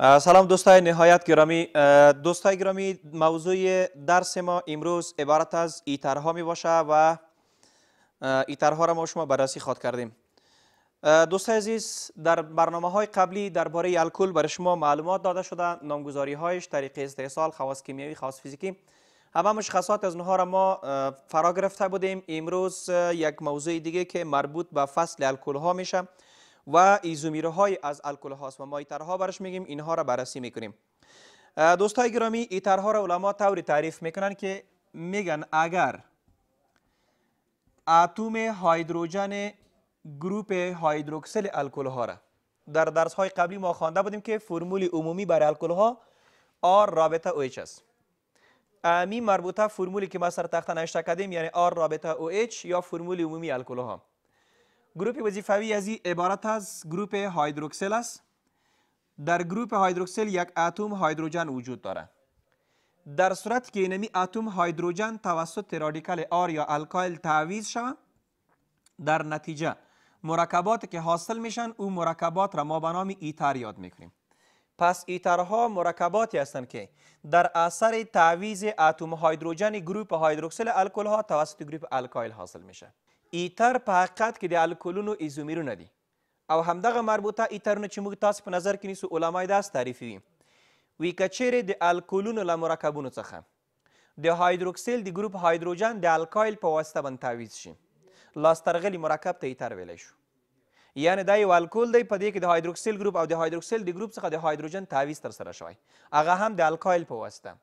سلام دوستای نهایت گرامی دوستای گرامی موضوع درس ما امروز عبارت از ایترها می باشه و ایترها را ما شما بررسی خواد کردیم دوستای عزیز در برنامه های قبلی درباره الکل برای شما معلومات داده شده نامگذاری هایش طریق استحصال خواص کیمیایی خواص فیزیکی همه مشخصات از اونها را ما فرا گرفته بودیم امروز یک موضوع دیگه که مربوط به فصل الکل ها میشه و ایزومیره های از الکل هاست و مایترها برش میگیم اینها را بررسی میکنیم دوستای گرامی ایترها را علما توری تعریف میکنن که میگن اگر اتم هایدروژن گروپ هایدروکسل الکل ها را در درس های قبلی ما خوانده بودیم که فرمول عمومی برای الکل ها آر رابطه OH است امی مربوطه فرمولی که ما سر تخت نوشته کردیم یعنی آر رابطه OH یا فرمول عمومی الکل ها گروپ وظیفوی از این عبارت از گروپ هایدروکسل است در گروپ هایدروکسل یک اتم هایدروژن وجود دارد در صورت که نمی اتم هایدروژن توسط رادیکال آر یا الکایل تعویض شود در نتیجه مرکبات که حاصل میشن او مرکبات را ما به نام ایتر یاد میکنیم پس ایترها مرکباتی هستند که در اثر تعویض اتم هایدروژن گروپ هایدروکسل الکل ها توسط گروپ الکایل حاصل میشه ایتر په حقیقت کې د الکولونو ایزومیرونه دي او همدغه مربوطه ایترونه چې موږ تاسو په نظر کې نیسو علمای داس تعریفوي وی که چیرې د الکولونو له مرکبونو څخه د هایدروکسیل د ګروپ هایدروجن د الکایل په واسطه باندې تعویض شي لاسترغلي مرکب ته ایتر ویلی شو یعنی دا یو الکول دی په دې کې د هایدروکسیل ګروپ او د هایدروکسیل د ګروپ څخه د هایدروجن تعویض تر سره شوی هغه هم د الکایل په واسطه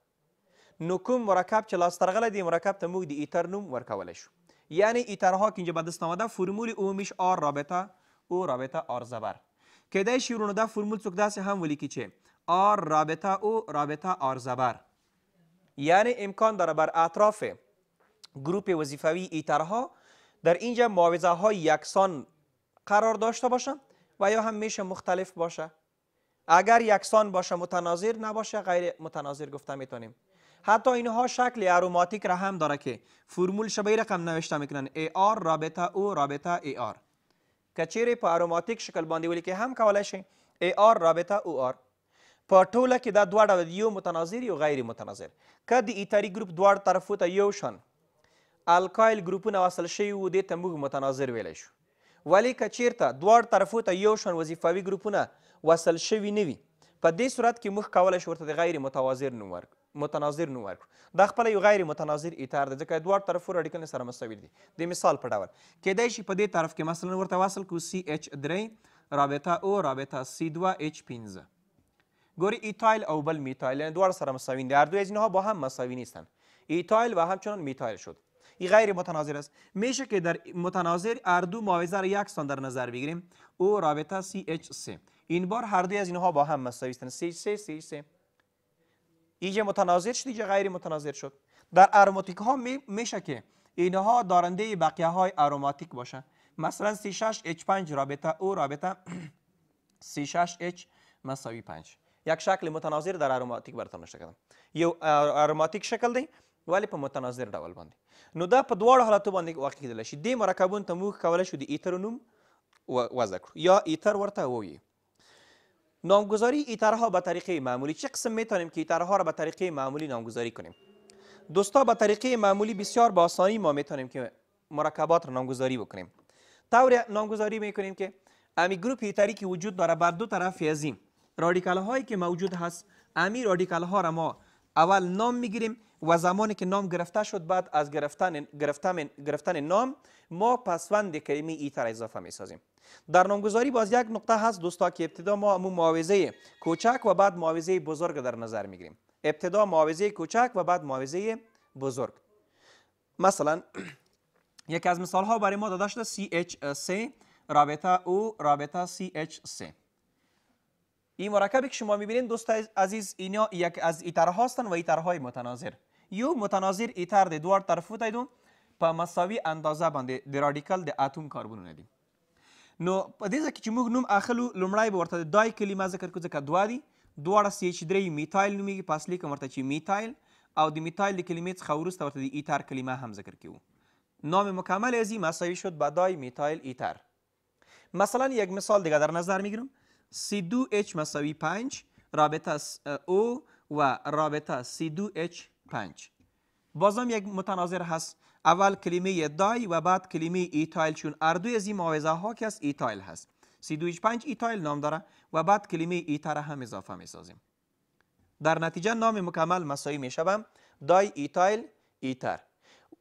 نو کوم مرکب چې لاسترغله دی مرکب ته موږ د ایتر نوم ورکولی شو یعنی ایترها که اینجا به دست آمده فرمول اومیش آر رابطه او رابطه آر زبر ده شیرون ده فرمول چوک دست هم ولی که چه آر رابطه او رابطه آر زبر یعنی امکان داره بر اطراف گروپ وظیفوی ایترها در اینجا معاوضه های یکسان قرار داشته باشن و یا هم میشه مختلف باشه اگر یکسان باشه متناظر نباشه غیر متناظر گفته میتونیم حتی اینها شکل اروماتیک را هم داره که فرمول شبیه رقم نوشته میکنن AR رابطه او رابطه AR که چیرې په اروماتیک شکل باندې ولیکې هم کولی شي AR رابطه OR په ټوله کې دا دوه ډول یو متناظر یو غیر متناظر که د ایتري ګروپ دواړه طرفو ته یو شان الکایل ګروپونه وصل شوي وو دې ته موږ متناظر ویلی شو ولی که چیرته دواړه طرفو ته یو شان وظیفوي ګروپونه وصل شوي نه وي په دې صورت کې موږ کولی شو ورته د غیر متوازر نوم ورکړو متناظر نوم ورکړو دا خپله یو غیر متناظر اطار دی ځکه دواړه طرفو رادیکلونه سره مستویر دي د مثال په ډول کیدای شي په دې طرف کې مثلا ورته وصل کړو سی اچ درې رابطه او رابطه سی دوه اچ پنځه گوری ایتایل او بل میتایل یعنی دوباره سر مساوین در دو از اینها با هم مساوی نیستن ایتایل و همچنان میتایل شد این غیر متناظر است میشه که در متناظر هر دو ماوزه را یکسان در نظر بگیریم او رابطه CH3 این بار هر دوی از اینها با هم مساوی هستند CH3 CH3 ایجه متناظر شد ایجه غیر متناظر شد در اروماتیک ها می میشه که اینها دارنده بقیه های اروماتیک باشن مثلا C6H5 رابطه او رابطه C6H مساوی 5 یک شکل متناظر در اروماتیک براتون نشه کردم یو اروماتیک شکل دی ولی په متناظر ډول باندې نو دا په دواړو حالتو باندې واقع کیدلی شي د مرکبونو ته موږ کولی شو د ایتر نوم وضع کړو یا ایتر ورته ووی نامگذاری ایترها به طریق معمولی چه قسم میتونیم که ایترها را به طریقه معمولی نامگذاری کنیم دوستا به طریقه معمولی بسیار با آسانی ما میتونیم که مرکبات را نامگذاری بکنیم طور نامگذاری میکنیم که امی گروپ ایتری که وجود داره بر دو طرف یزیم رادیکال هایی که موجود هست امی رادیکال ها را ما اول نام میگیریم و زمانی که نام گرفته شد بعد از گرفتن گرفتن گرفتن نام ما پسوند کلمه ای تر اضافه می سازیم در نامگذاری باز یک نقطه هست دوستا که ابتدا ما امو معاوضه کوچک و بعد معاوضه بزرگ در نظر می گیریم ابتدا معاوضه کوچک و بعد معاوضه بزرگ مثلا یکی از مثال ها برای ما داده شده CH3 رابطه او رابطه CH3 این مرکبی که شما میبینید دوست عزیز اینا یک از ایترها هستند و ایترهای متناظر یو متناظر ایتر دی دوار طرفو په مساوي اندازه باندې د رادیکل د اتوم کاربنونه دي نو په دې ځکه چې موږ نوم اخلو لومړی به ورته د دای کلمه ذکر کړو ځکه دوه دي دواړه سی اچ درې میتایل نومیږي په اصلي کې ورته چې میتایل او د میتایل د کلمې څخه وروسته ورته د ایتر کلمه هم ذکر کیو نام مکمل ازی مساوی شد به دای میتایل ایتر مثلا یک مثال دیگه در نظر میگیرم C2H مساوی 5 رابطه O و رابطه C2H 5 بازم یک متناظر هست اول کلمه دای و بعد کلمه ایتایل چون اردوی از این معاوضه ها که از ایتایل هست پنج ایتایل نام داره و بعد کلمه ایتر هم اضافه می سازیم در نتیجه نام مکمل مساوی می شوم دای ایتایل ایتر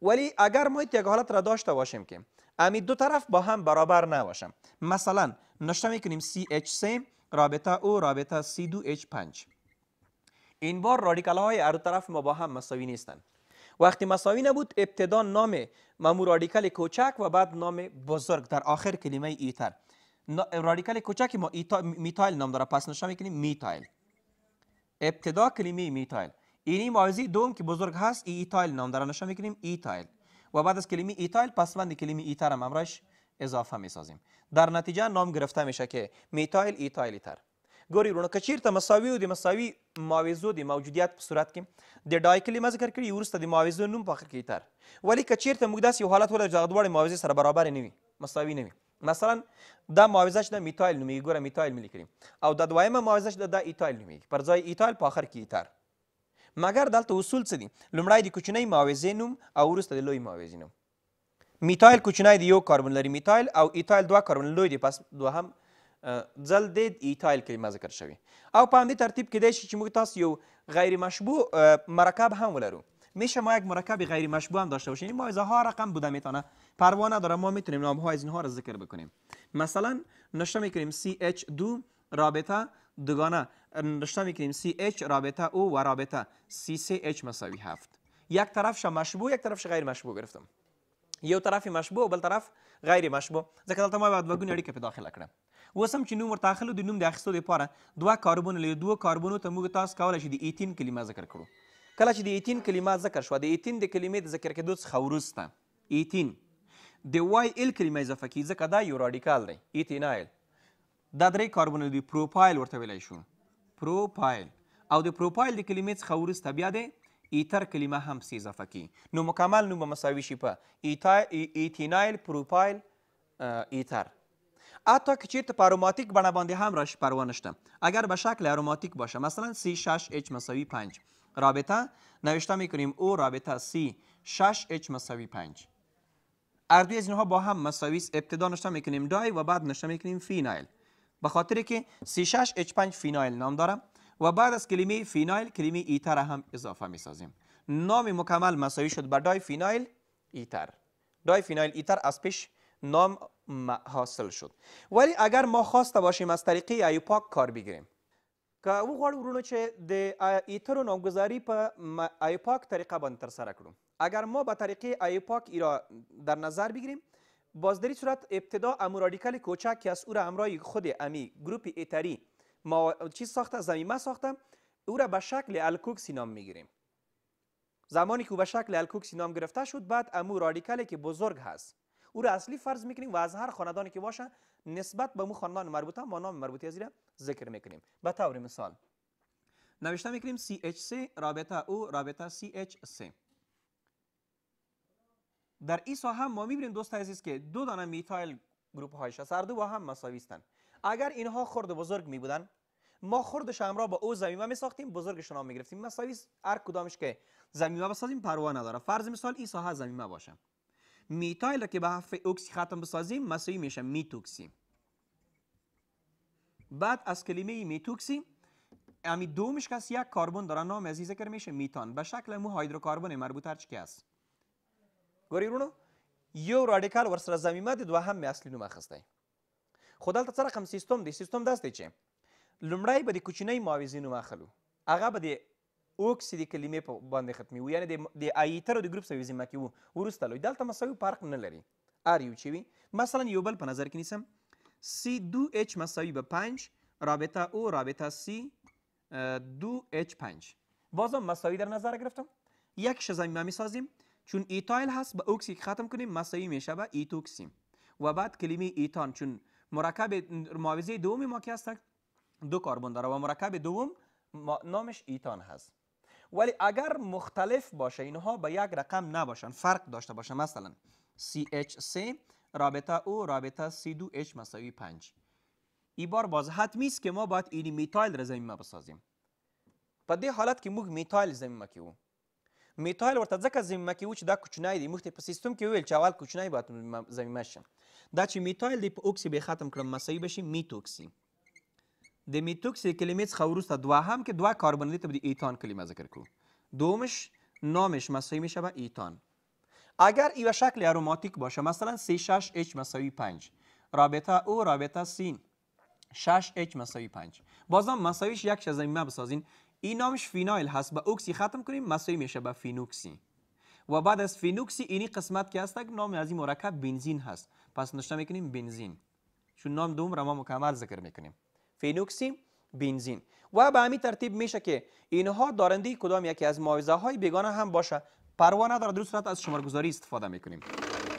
ولی اگر ما یک حالت را داشته باشیم که امی دو طرف با هم برابر نباشم مثلا نشته می کنیم اچ سی رابطه او رابطه سی دو h 5 این بار رادیکال های هر طرف ما با هم مساوی نیستند وقتی مساوی نبود ابتدا نام ممو رادیکال کوچک و بعد نام بزرگ در آخر کلمه ایتر رادیکال کوچک ما ایتا میتایل نام داره پس نشان میکنیم میتایل ابتدا کلمه میتایل اینی مایزی دوم که بزرگ هست ایتایل نام داره نشان میکنیم ایتایل و بعد از کلمه ایتایل پسوند کلمه ایتر هم اضافه میسازیم در نتیجه نام گرفته میشه که میتایل ایتایل ایتر ګوري ورونه کچیر ته مساوي او د مساوي ماویزو د موجودیت په صورت کې د ډای کلمه ذکر کړي ورسته د ماویزو نوم په اخر کې تر ولی کچیر ته موږ داسې یو حالت ولر چې دواړه ماویزې سره برابر نه وي مساوي نه وي مثلا دا ماویزه چې د میتایل نومیږي ګوره میتایل ملي کړي او دا دویمه ماویزه چې د ایتایل نومیږي پر ځای ایتایل په اخر کې تر مګر دلته اصول څه دي لومړی د کوچنۍ ماویزې نوم او وروسته د لوی ماویزې نوم میتایل کوچنی دی یو کاربن لري میتایل او ایتایل دوه کاربن لوی دی پس دوهم ځل د ایتایل کلمه ذکر شوی او په همدې ترتیب کې دی چې موږ تاسو یو غیر مشبوع مرکب هم ولرو میشه ما یک مرکب غیر مشبوع هم داشته باشیم ما ها رقم بوده میتونه پروا نداره ما میتونیم نام ها از اینها را ذکر بکنیم مثلا نشته میکنیم CH2 رابطه دوگانه نشته میکنیم CH رابطه او و رابطه CCH مساوی هفت یک طرفش مشبوع یک طرفش غیر مشبوع گرفتم یو طرف مشبوع بل طرف غیر مشبوع ځکه دلته ما باید دوه ګونې اړیکه په داخله کړم اوس هم چې نوم ورته اخلو د نوم د اخیستو دپاره دوه کاربونه لري دوه کاربونو ته موږ تاسو کولی شي د ایتین کلمه ذکر کړو کله چې د ایتین کلمه ذکر شوه د ایتین د کلمې د ذکر کېدو څخه وروسته ایتین د وای ال کلمه اضافه کی ځکه دا یو راډیکال دی ایتینایل دا درې کاربونه دي پروفایل ورته ویلی شو پروفایل او د پروفایل د کلمې څخه وروسته بیا دی ایتر کلمه هم سې اضافه کی نو مکمل نوم به مساوي شي په ایتینایل پروفایل ایتر حتی که چیر پروماتیک بنا باندې هم راش پروا اگر به شکل اروماتیک باشه مثلا C6H مساوی 5 رابطه نوشته میکنیم او رابطه C6H مساوی 5 اردوی از اینها با هم مساوی است ابتدا نشته میکنیم دای و بعد نشته میکنیم فینایل به خاطر که C6H5 فینایل نام داره و بعد از کلمه فینایل کلمه ایتر هم اضافه میسازیم نام مکمل مساوی شد به دای فینایل ایتر دای فینایل ایتر از پیش نام حاصل شد ولی اگر ما خواسته باشیم از طریق ایوپاک کار بگیریم که او غواړو ورونو چې د ایترو نامگذاری په ایوپاک طریقه باندې ترسره کړو اگر ما به طریق ایوپاک ای در نظر بگیریم باز صورت ابتدا امو رادیکال کوچک که از او را خود امی گروپ ایتری ما چیز ساخته زمیمه ساخته او را به شکل الکوکسی نام میگیریم زمانی که او به شکل الکوکسی نام گرفته شد بعد امو رادیکالی که بزرگ هست او را اصلی فرض میکنیم و از هر خاندانی که باشه نسبت به مو خاندان مربوطه ما نام مربوطی از ذکر میکنیم به طور مثال نوشته میکنیم CH3 رابطه او رابطه CH3 در این هم ما میبینیم دوست عزیز که دو دانه میتایل گروپ هایش هست دو با هم مساویستن. اگر اینها خرد بزرگ میبودن ما خردش هم را با او زمیمه می ساختیم بزرگش نام می گرفتیم مساوی هر کدامش که زمینه بسازیم پروا نداره فرض مثال این ساحه زمینه باشه میتایل که به حرف اکسی ختم بسازیم مساوی میشه میتوکسی بعد از کلمه میتوکسی امی دومش کس یک کربن داره نام از ذکر میشه میتان به شکل مو هیدروکاربن مربوط هر چی است گوری رونو یو رادیکال ور سره دید د هم اصلی نوم خسته. خو دلته سیستم دی سیستم دست چې لومړی به د کوچنۍ معاوضې نوم اخلو هغه به دی اوکسید کلمې په باندې ختمي وي یعنی د آیتر او د ګروپ سویزم کې وو ورسته لوي دلته مساوي فرق نه لري ار یو مثلا یو بل په نظر کې نیسم سی دو اچ مساوي به 5 رابطه او رابطه سی دو اچ 5 بازم مساوی در نظر گرفتم یک شزمیمه میسازیم چون ایتایل هست با اوکسی ختم کنیم مساوی میشه به ایتوکسیم و بعد کلمه ایتان چون مرکب ماویزه دوم ما که دو کربن داره و مرکب دوم نامش ایتان هست ولی اگر مختلف باشه اینها به یک رقم نباشن فرق داشته باشه مثلا CH3 رابطه او رابطه C2H مساوی 5 ای بار باز حتمی است که ما باید اینی میتایل را زمینه بسازیم په دې حالت کې موږ میتایل زمینه کوو میتایل ورته ځکه زمینه کوو چې دا کوچنی دی موږ په سیستم کې ویل چې اول کوچنی باید زمینه شي دا چې میتایل دی په اوکسی به ختم کړم مساوي بشي میتوکسی د میتوکس کلمې څخه وروسته هم که دوه کاربن دی ته د ایتان کلمه ذکر کو دومش نامش مساوی میشه به ایتان اگر ای شکل اروماتیک باشه مثلا 36 h مساوی 5 رابطه او رابطه سین 6 h مساوی 5 بازم مساویش یک شزمیمه بسازین این نامش فینایل هست به اوکسی ختم کنیم مساوی میشه به فینوکسی و بعد از فینوکسی اینی قسمت که هست نام از این مرکب بنزین هست پس نشته میکنیم بنزین چون نام دوم را ما مکمل ذکر میکنیم فینوکسی بنزین و به همین ترتیب میشه که اینها دارنده کدام یکی از مایزه های بیگانه هم باشه پروا نداره در صورت از شماره گذاری استفاده میکنیم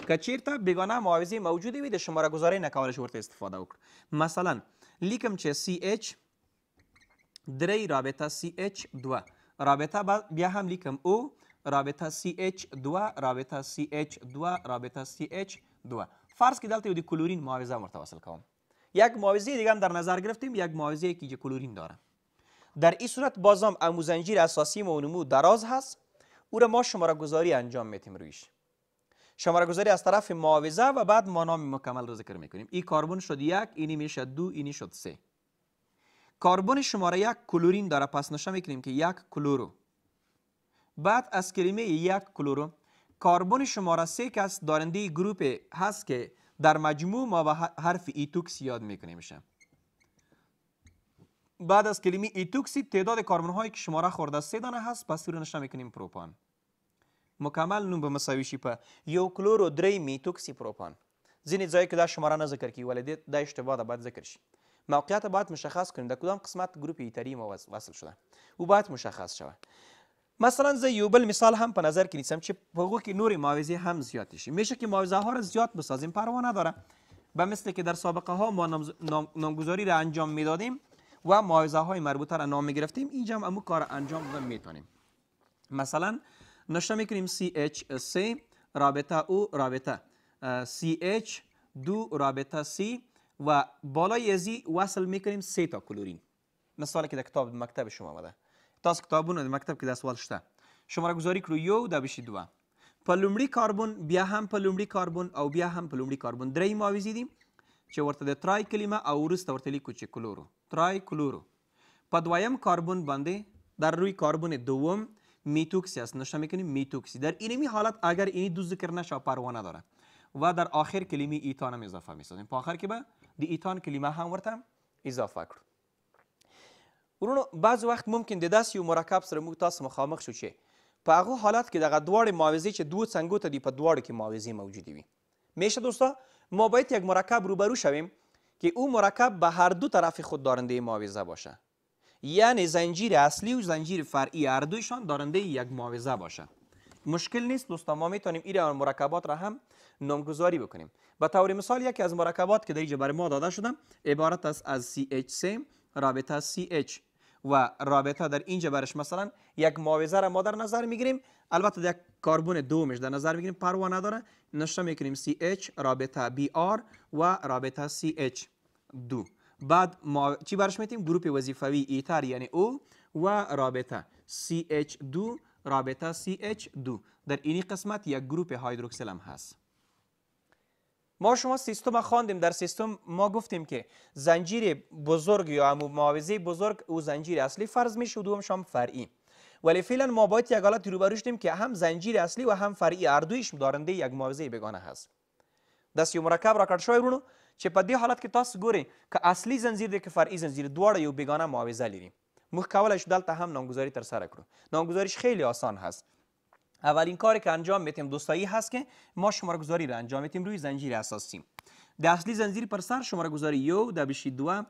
که چیرته بیگانه معاوضه موجودی وي د شماره گذاری نکولش ورته استفاده وکړو مثلا لیکم چې CH درې رابطه CH2 رابطه بیا هم لیکم او رابطه CH2 رابطه CH2 رابطه CH2 فرض کړئ دلته یو د کلورین معاوضه ورته وصل کوم یک معاوضه دیگه هم در نظر گرفتیم یک معاوضه که کلورین داره در این صورت بازم اموزنجیر اساسی اساسی نمو دراز هست او را ما شماره گذاری انجام میتیم رویش شماره گذاری از طرف معاوضه و بعد ما نام مکمل رو ذکر میکنیم این کاربون شد یک اینی میشه دو اینی شد سه کاربون شماره یک کلورین داره پس نشان میکنیم که یک کلورو بعد از کلمه یک کلورو کاربن شماره سه که از دارنده گروپ هست که در مجموع ما به حرف ایتوکس یاد میکنیمشم بعد از کلمه ایتوکسی تعداد کاربن هایی که شماره خورده سه دانه هست پس رو نشته میکنیم پروپان مکمل نوم به مساویشی په یو کلورو درې میتوکسی پروپان ځینې ځای کې دا شماره نه ذکر کی ولې دا اشتباه ده باید ذکر شي موقعیت باید مشخص کنیم در کدام قسمت گروپ ایتری ما وصل شده او باید مشخص شود مثلا زه یو بل مثال هم په نظر چې په چه کې نور معاوزه هم زیاد شي میشه که معاوضه ها را زیاد بسازیم پروا نداره به مثل که در سابقه ها ما نامگذاری را انجام میدادیم و معاوضه های مربوطه را نام می گرفتیم اینجا هم امو کار انجام و میتونیم مثلا نشته میکنیم CH3 رابطه او رابطه CH دو رابطه C و بالای ازی وصل میکنیم سه تا کلورین مثال که در کتاب مکتب شما آمده تاسو کتابونه د مکتب کې دا سوال شته شماره گذاری کړو یو دا بشي دوه په لومړي کاربن بیا هم په لومړي کاربن او بیا هم په لومړي کاربن درې معاوضې دي چې ورته د ترای کلمه او وروسته ورته لیکو چې کلورو ترای کلورو په دویم کاربن باندې در روی کاربن دوم میتوکسی است نشان میکنیم میتوکسی در اینمی حالت اگر اینی دو ذکر نشه پروا نداره و در آخر کلمه ایتان هم اضافه میسازیم په آخر کې به د ایتان کلمه هم ورته اضافه کړو ورونو بعض وخت ممکن د داسې یو مرکب سره موږ تاسو مخامخ شو چې په هغه حالت کې دغه دواړه معاوضې چې دوه څنګو ته دي په دواړو کې معاوضې موجودې وي میشه دوستا ما باید یک مرکب روبرو شویم که او مرکب به هر دو طرف خود دارنده معاوضه باشه یعنی زنجیر اصلی و زنجیر فرعی هر دویشان دارنده یک معاوضه باشه مشکل نیست دوستان ما میتونیم این مرکبات را هم نامگذاری بکنیم به طور مثال یکی از مرکبات که در اینجا برای ما داده شدم عبارت است از CH3 رابطه CH و رابطه در اینجا برش مثلا یک ماویزه را ما در نظر میگیریم البته یک کاربون دومش در نظر میگیریم پروا نداره نشته میکنیم CH رابطه BR و رابطه CH2 بعد ما چی برش میتیم گروپ وظیفوی ایتر یعنی او و رابطه CH2 رابطه CH2 در اینی قسمت یک گروپ هایدروکسل هم هست ما شما سیستم خواندیم در سیستم ما گفتیم که زنجیر بزرگ یا معاوضه بزرگ او زنجیر اصلی فرض میشه و دوم هم فرعی ولی فعلا ما باید یک حالت روبرو شدیم که هم زنجیر اصلی و هم فرعی اردویش دارنده یک معاوضه بگانه هست دست یه مرکب را کرد شوی چه پدی په حالت که تاس گوری که اصلی زنجیر دی که فرعی زنجیر دواره یو بیگانه معاوضه لري موږ هم نامگذاری ترسره کرو نامگذاریش خیلی آسان هست اولین کاری که انجام میتیم دوستایی هست که ما شماره گذاری را انجام میتیم روی زنجیر اساسی در اصلی زنجیر پر سر شماره گذاری یو د بشی دو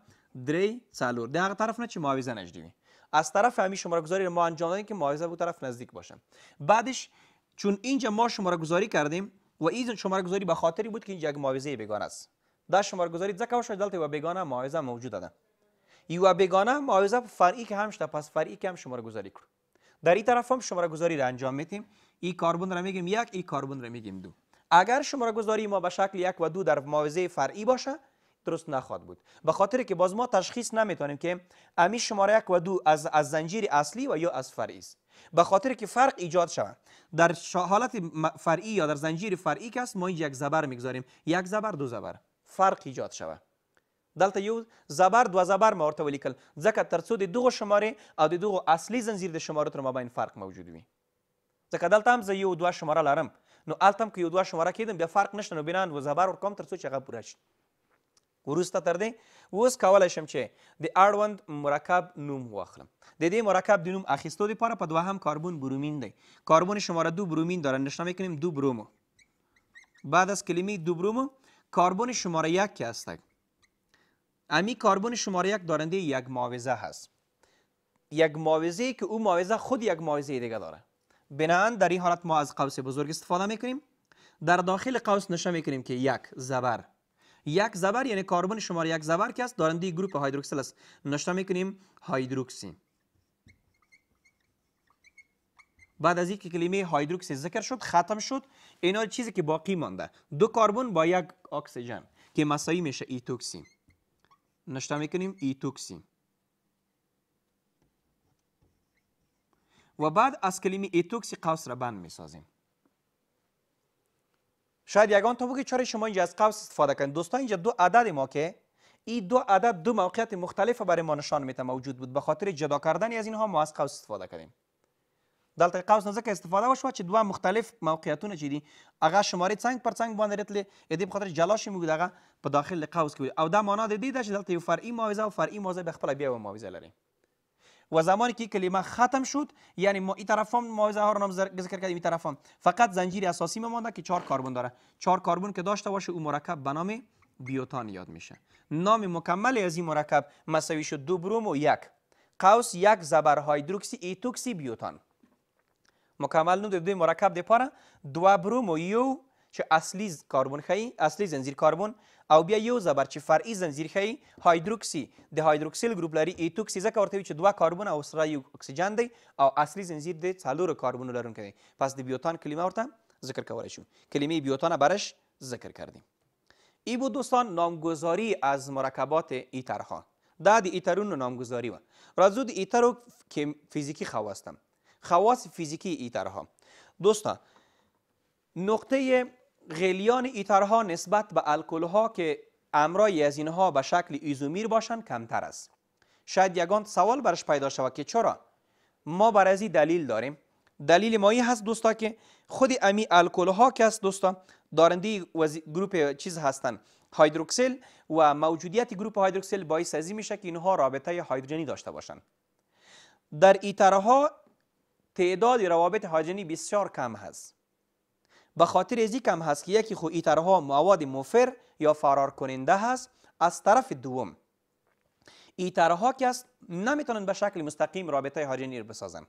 دری سالور در طرف نه چه معاوضه نجدیم از طرف همی شماره گذاری ما انجام دادیم که معاوضه به طرف نزدیک باشه بعدش چون اینجا ما شماره گذاری کردیم و این شماره گذاری به خاطری بود که اینجا یک معاویزه بگان است ده شماره گذاری زکه و دلته و بیگانه معاوضه موجود ده یو بیگانه معاوضه فرعی که همش تا پس فرعی که هم شماره گذاری کرد در این طرف هم شماره گذاری را انجام میتیم این کاربون را میگیم یک این کاربون را میگیم دو اگر شماره گذاری ما به شکل یک و دو در موازی فرعی باشه درست نخواهد بود به خاطر که باز ما تشخیص نمیتونیم که امی شماره یک و دو از, از زنجیر اصلی و یا از فرعی است به خاطر که فرق ایجاد شود در حالت فرعی یا در زنجیر فرعی که است ما یک زبر میگذاریم یک زبر دو زبر فرق ایجاد شود دلته یو زبر دوه زبر ما ورته ولیکل ځکه ترڅو د دغو شمارې او د دغو اصلي زنځیر د شمارو تر مابین فرق موجود وي ځکه دلته هم زه یو دوه شماره لرم نو هلته هم که یو دوه شماره کیدم بیا فرق نشته نو بنا دوه زبر ورکوم تر څو چې هغه پوره شي وروسته تر دې اوس کولی شم چې د اړوند مرکب نوم واخلم د دې مرکب د نوم اخیستو دپاره په دوهم کاربون برومین دی کاربون شماره دو برومین داره نشنا میکنیم دو برومو بعد از کلمه دو برومو کاربون شماره یک که هستک امی کربن شماره یک دارنده یک معاوضه هست یک معاوضه که او معاوضه خود یک معاوضه دیگه داره بنان در این حالت ما از قوس بزرگ استفاده میکنیم در داخل قوس نشان میکنیم که یک زبر یک زبر یعنی کربن شماره یک زبر که است دارنده گروپ هایدروکسیل است نشان میکنیم هایدروکسی بعد از اینکه کلمه هایدروکسی ذکر شد ختم شد اینا چیزی که باقی مانده دو کربن با یک اکسیژن که مساوی میشه ایتوکسین نشته میکنیم ایتوکسی و بعد از کلمه ایتوکسی قوس را بند میسازیم شاید یگان تا بگه چرا شما اینجا از قوس استفاده کنید دوستان اینجا دو عدد ما که این دو عدد دو موقعیت مختلف برای ما نشان میده موجود بود به خاطر جدا کردن از اینها ما از قوس استفاده کردیم دلته قوس نه ځکه استفاده وشوه چې دوه مختلف موقعیتونه چې دي هغه شمارې څنګ پر څنګ باندې راتلې د دې په خاطر جلا شي موږ دغه په داخل قوس کې او دا معنا د دې ده چې دلته یو فرعي معاوضه او فرعی معاوضه به خپل بیا یو معاوضه لری و زمانی که کلمه ختم شد یعنی ما این طرف هم معاوضه ها رو نام ذکر کردیم این طرف هم فقط زنجیر اساسی مانده که چهار کاربون داره چهار کاربون که داشته باشه او مرکب به نام بیوتان یاد میشه نام مکمل از این مرکب مساوی شد دو بروم و یک قوس یک زبر هایدروکسی ایتوکسی بیوتان مکمل نوم د دوی مرکب د پاره دوه برومو یو چې اصلي کاربن خي اصلي زنجیر کاربن او بیا یو زبر چې فرعي زنجیر خي هایدروکسي د هایدروکسیل ګروپ لري ایتوکسي ځکه ورته چې دوه کاربن او سره یو اکسیجن دی او اصلي زنجیر د څلورو کاربنو لرونکی دی پس د بیوتان کلمه ورته ذکر کولای شو کلمه بیوتان برش ذکر کردیم ای بود دوستان نامگذاری از مرکبات ایترها دا د ایترونو نامگذاری و راځو د ایترو فیزیکی خواستم خواص فیزیکی ایترها دوستان نقطه غلیان ایترها نسبت به الکل ها که امرای از اینها به شکل ایزومیر باشند کمتر است شاید یگان سوال برش پیدا شود که چرا ما بر از دلیل داریم دلیل ما هست دوستا که خود امی الکل ها که است دوستا دارنده گروپ چیز هستند هایدروکسل و موجودیت گروپ هایدروکسل باعث از میشه که اینها رابطه هایدروجنی داشته باشند در ایترها تعداد روابط هاجنی بسیار کم هست به خاطر ازی کم هست که یکی خو ایترها مواد مفر یا فرار کننده هست از طرف دوم ایترها که است نمیتونن به شکل مستقیم رابطه هاجنی رو بسازن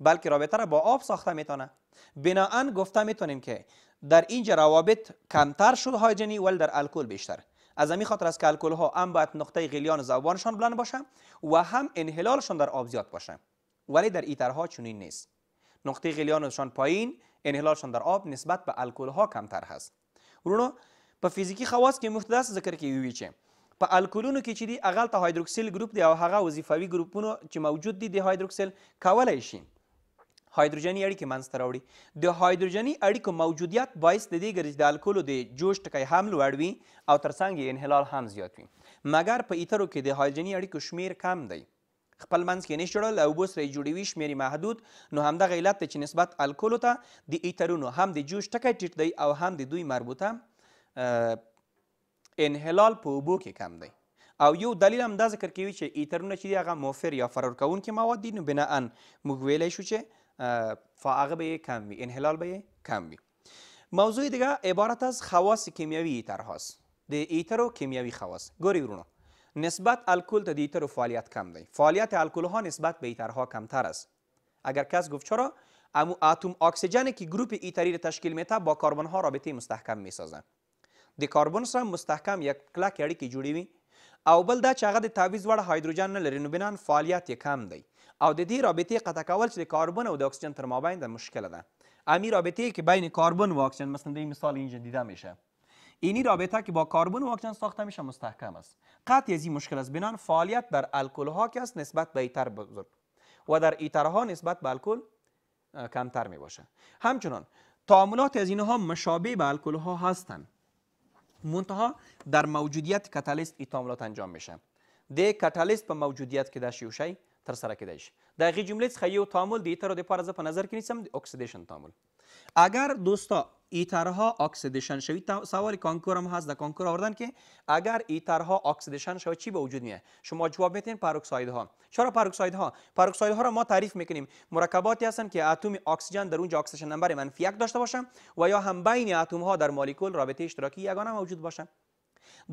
بلکه رابطه را با آب ساخته میتونه بناان گفته میتونیم که در اینجا روابط کمتر شد هایجنی ولی در الکل بیشتر از همین خاطر است که الکل ها هم باید نقطه غلیان زبانشان بلند باشه و هم انحلالشان در آب زیاد باشه ولی در ایترها چنین نیست نقطه غلیانشان پایین انحلالشان در آب نسبت به الکل ها کمتر هست ورونو په فیزیکی خواص کې مختلف ذکر کوي چې په الکلونو کې چې دی اغل ته هایدروکسیل ګروپ دی او هغه وظیفوي ګروپونو چې موجود دي د هایدروکسیل کولای شي هایدروجنی اړیکې منځته راوړي د هایدروجنی اړیکو موجودیت باعث د دې ګرځي د الکلو د جوش ټکی هم لوړ وي او ترڅنګ یې انحلال هم زیات وي مګر په ایترو کې د هایدروجنی اړیکو شمیر کم دی خپل منځ کې نش جوړول او بوس رې جوړوي شمیرې محدود نو همدغه علت ته چې نسبت الکولو ته د ایترونو هم د جوش ټکی ټیټ دی او هم د دوی مربوطه انحلال په اوبو کې کم دی او یو دلیل هم دا ذکر کوي چې ایترونه چې دی هغه موفر یا فرار کوونکي مواد دي نو بناا موږ ویلی شو چې فاغه به یې کم وي انحلال به یې کم وي موضوع دیگه عبارت از خواص کیمیایی ایتر هاست د ایترو کیمیایی خواص گوری ورونو نسبت الکل تا دیتر و فعالیت کم دهیم فعالیت الکل ها نسبت به ایترها کمتر است اگر کس گفت چرا امو اتم اکسیژن که گروپ ایتری را تشکیل میده با کربن ها رابطه مستحکم میسازند د کربن سره مستحکم یک کلک اړیکې جوړوي او بل دا چې هغه د تعویض وړ هایدروجن نه لري نو بنان فعالیت یې کم دی او د دې رابطې قطع کول چې د کاربن او د اکسیژن تر مابین مشکل ده امی رابطه که بین کاربن و اکسیژن مثلا در این مثال اینجا دیده میشه اینی رابطه که با کاربن و اکسیژن ساخته میشه مستحکم است قطعی از این مشکل است بنان فعالیت در الکل ها که است نسبت به ایتر بزرگ و در ایترها نسبت به الکل کمتر می باشه همچنان تعاملات از اینها مشابه به الکل ها هستند منتها در موجودیت کاتالیست ای تعاملات انجام میشه د کاتالیست به موجودیت که د شیوشي تر سره کېدای شي جمله هغې تعامل نظر اگر دوستا ایترها اکسیدیشن شوی سوال کانکور هم هست در کانکور آوردن که اگر ایترها اکسیدیشن شوید چی به وجود میاد شما جواب میتین پروکساید ها چرا پروکساید ها پروکساید ها را ما تعریف میکنیم مرکباتی هستن که اتم اکسیژن در اونجا اکسیژن نمبر منفی یک داشته باشه و یا هم بین اتم ها در مولکول رابطه اشتراکی یگانه موجود باشه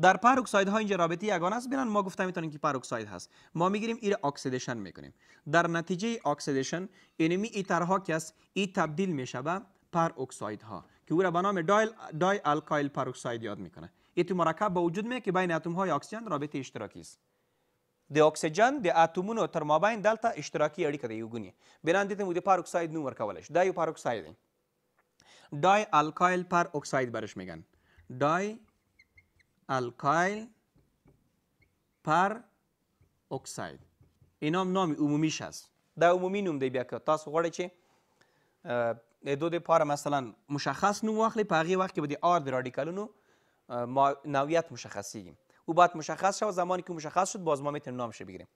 در پروکساید ها اینجا رابطه یگانه است ببینن ما گفتم میتونیم که پروکساید هست ما میگیریم ایر اکسیدیشن میکنیم در نتیجه اکسیدیشن اینمی ایترها که است ای تبدیل میشه به پر اکساید ها که او را به نام دایل دای الکایل پروکساید یاد میکنه این مرکب به وجود میاد که بین اتم های اکسیژن رابطه اشتراکی است د اکسیژن د اتمونو تر مابین اشتراکی اړیکه ده یو ګونی بلان دته مو د پر اکساید نوم دای الکایل پر برش میگن دای الکایل پر اکساید اینا هم نامی عمومیش هست در عمومی نوم دی بیا که تاسو غواړئ چه د دو دپاره مثلا مشخص نوم واخلی په هغې وخت که به آر رادیکالونو نویت مشخصیم. او باید مشخص و زمانی که مشخص شد باز ما میتونیم نامش بگیریم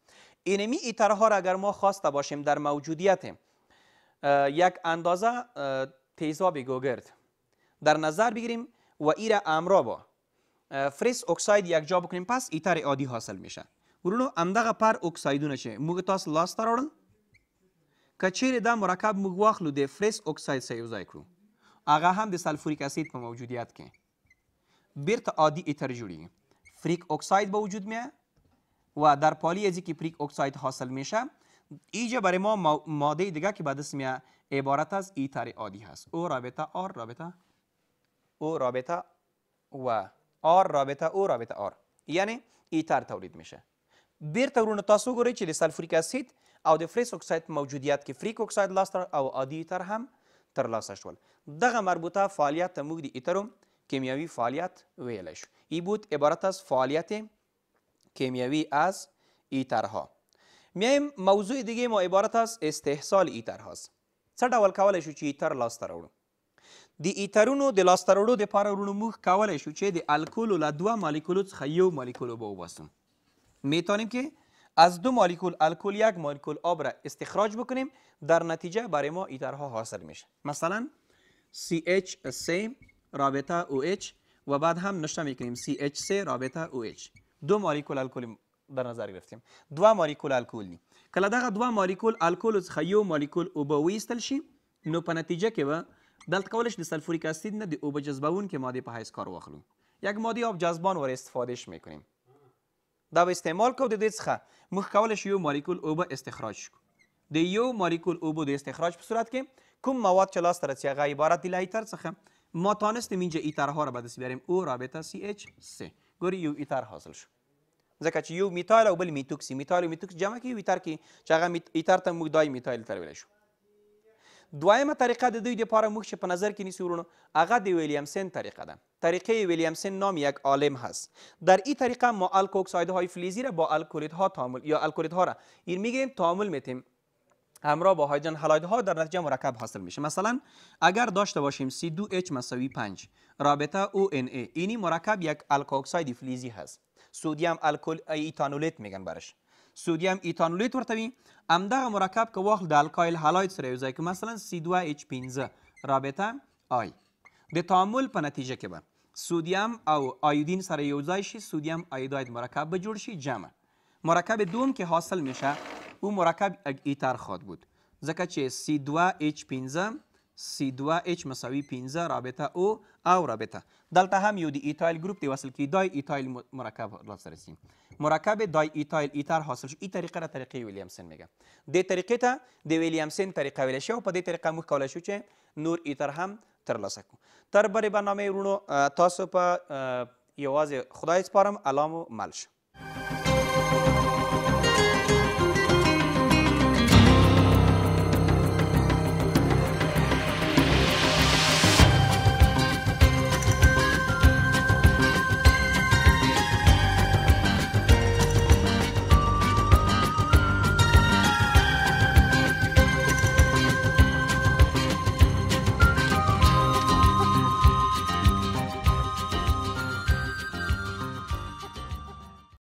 اینمی ایترها را اگر ما خواسته باشیم در موجودیت یک اندازه تیزاب گوگرد در نظر بگیریم و ایره را با فریس اکساید یکجا بکنیم پس ایتر عادی حاصل میشه ورونو همدغه پر اکسایدونه چې موږ تاسو لاسته راوړل که چیرې دا مرکب موږ واخلو د فریس اکساید سره یوځای کړو هغه هم د سلفوریک اسید په موجودیت کې بیرته عادي ایتر جوړیږي فریک اکساید به وجود میه و در پالی ازی که پریک اکساید حاصل میشه اینجا برای ما ماده دیگه که بعد اسمیه عبارت از ایتر عادی هست او رابطه آر رابطه او رابطه و آر رابطه او رابطه آر یعنی ایتر تولید میشه بیرته ورونه تاسو ګورئ چې د سلفوریک اسید او د فریس اکساید موجودیت کې فریک اکساید لاسته او عادي ایتر هم ترلاسه شول دغه مربوطه فعالیت ته موږ د ایترو کیمیاوي فعالیت ویلی شو ای بود عبارت از فعالیت کیمیاوی از ایترها میایم موضوع دیگه ما عبارت از استحصال ایترهاست څه ډول کولی شو چې ایتر لاسته راوړو د ایترونو د لاسته راوړو دپاره وروڼو موږ کولی شو چې د الکولو له دوه مالیکولو څخه یو مالیکولو به وباسو میتانیم که از دو مالیکول الکل یک مالیکول آب را استخراج بکنیم در نتیجه برای ما ایترها حاصل میشه مثلا CH3 رابطه OH و بعد هم نشته میکنیم CH3 رابطه OH دو مالیکول الکل در نظر گرفتیم دو مالیکول الکل نی کله دغه دوه مالیکول الکل څخه یو مالیکول اوبه ویستل شي نو په نتیجه کې به دلته کولای شو د سلفوریک اسید نه د اوبه جذبون که ماده په حیث کار واخلو یک ماده آب جذبان ور استفادهش میکنیم دا به استعمال کو د دې څخه موږ کولای شو یو مالیکول اوبه استخراج کړو د یو مالیکول اوبو د استخراج په صورت کې کوم مواد چې لاس ته رسي هغه عبارت دی له ایتر څخه ما توانستیم اینجا ایترها را به دست بیاریم او رابطه CH3 گوری یو ایتر حاصل شد ځکه چې یو میتایل او بل میتوکسی میتایل او میتوکس جمع کی یو ایتر کې چې هغه ایتر ته موږ دای میتایل تر ویلی شو دویمه طریقه د دوی لپاره موږ چې په نظر کې نیسو ورونو هغه د ویلیامسن طریقه ده طریقه سن نام یک عالم هست در این طریقه ما های فلزی را با ها تعامل یا ها را این میگیم تعامل میتیم همراه با هایدروژن هلاید ها در نتیجه مرکب حاصل میشه مثلا اگر داشته باشیم C2H مساوی 5 رابطه ای، اینی مرکب یک الکوکساید فلزی هست سودیم الکل ایتانولیت میگن برش سودیم ایتانولیت ورته وي همدغه مرکب که واخل د الکایل هلاید سره یوځای کړو مثلا سی دوه اچ پنځه رابطه آی د تعامل په نتیجه کې به سودیم او آیودین سره یوځای شي سودیم آیوداید مرکب به جوړ شي جمع مرکب دوم که حاصل میشه او مرکب ایتر خواد بود ځکه چې C2H15 سی 2 اچ مساوي 15 رابطه او او رابطه دلته هم یو د ایتایل ګروپ دی وصل کی دای ایتایل مرکب سره سین مرکب دای ایتایل ایتر حاصل شو ای طریقه را طریقې ویلیامسن میگه د طریقې ته د ویلیامسن طریقه ویل شو په دې طریقه موږ کولای شو چې نور ایتر هم ترلاسه کړو تر برې برنامه ورونو تاسو په یوازې خدای سپارم علامو ملشه